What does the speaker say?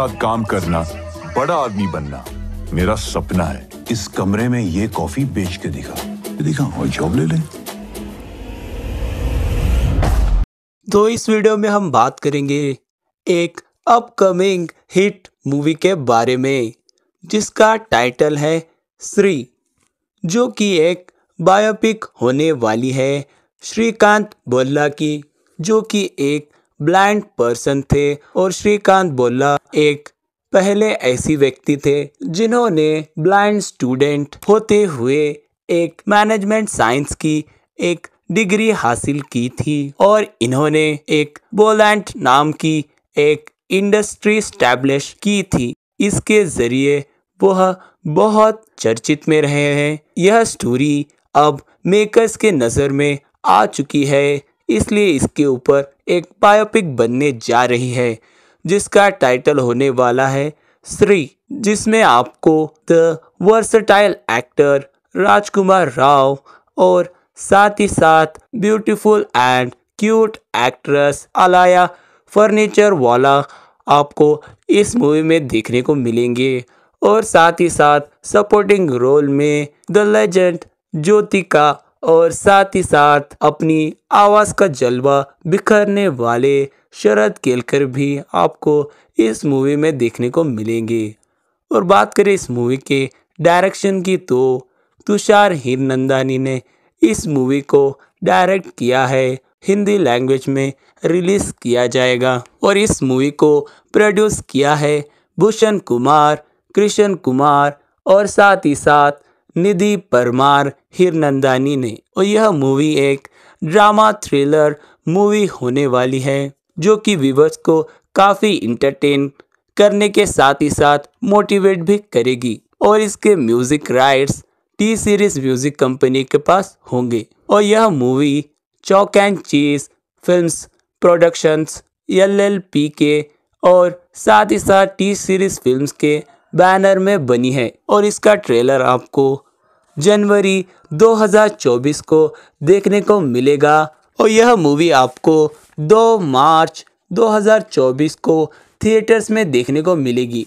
साथ काम करना बड़ा आदमी बनना मेरा सपना है इस कमरे में ये कॉफी बेच के दिखा दिखा और जॉब ले ले तो इस वीडियो में हम बात करेंगे एक अपकमिंग हिट मूवी के बारे में जिसका टाइटल है श्री जो कि एक बायोपिक होने वाली है श्रीकांत बोल्ला की जो कि एक ब्लाइंड पर्सन थे और श्रीकांत बोला एक पहले ऐसी व्यक्ति थे जिन्होंने ब्लाइंड स्टूडेंट होते हुए एक मैनेजमेंट साइंस की एक डिग्री हासिल की थी और इन्होंने एक बोलैंड नाम की एक इंडस्ट्री स्टैब्लिश की थी इसके जरिए वह बहुत चर्चित में रहे हैं यह स्टोरी अब मेकर्स के नज़र में आ चुकी है इसलिए इसके ऊपर एक बायोपिक बनने जा रही है जिसका टाइटल होने वाला है श्री जिसमें आपको the versatile actor Rajkumar Rao और साथ ही साथ beautiful and cute actress Alaya Furniturewala आपको इस मूवी में देखने को मिलेंगे और साथ ही साथ सपोर्टिंग रोल में द लेजेंड ज्योतिका और साथ ही साथ अपनी आवाज़ का जलवा बिखरने वाले शरद केलकर भी आपको इस मूवी में देखने को मिलेंगे और बात करें इस मूवी के डायरेक्शन की तो तुषार हिरनंदानी ने इस मूवी को डायरेक्ट किया है हिंदी लैंग्वेज में रिलीज़ किया जाएगा और इस मूवी को प्रोड्यूस किया है भूषण कुमार कृष्ण कुमार और साथ ही साथ निधि परमार हिरनंदानी ने और यह मूवी एक ड्रामा थ्रिलर मूवी होने वाली है जो कि व्यूवर्स को काफ़ी इंटरटेन करने के साथ ही साथ मोटिवेट भी करेगी और इसके music rights T series music company के पास होंगे और यह movie chalk and cheese films productions L के और साथ ही साथ टी सीरीज फिल्म्स के बैनर में बनी है और इसका ट्रेलर आपको जनवरी 2024 को देखने को मिलेगा और यह मूवी आपको 2 मार्च 2024 को थिएटर्स में देखने को मिलेगी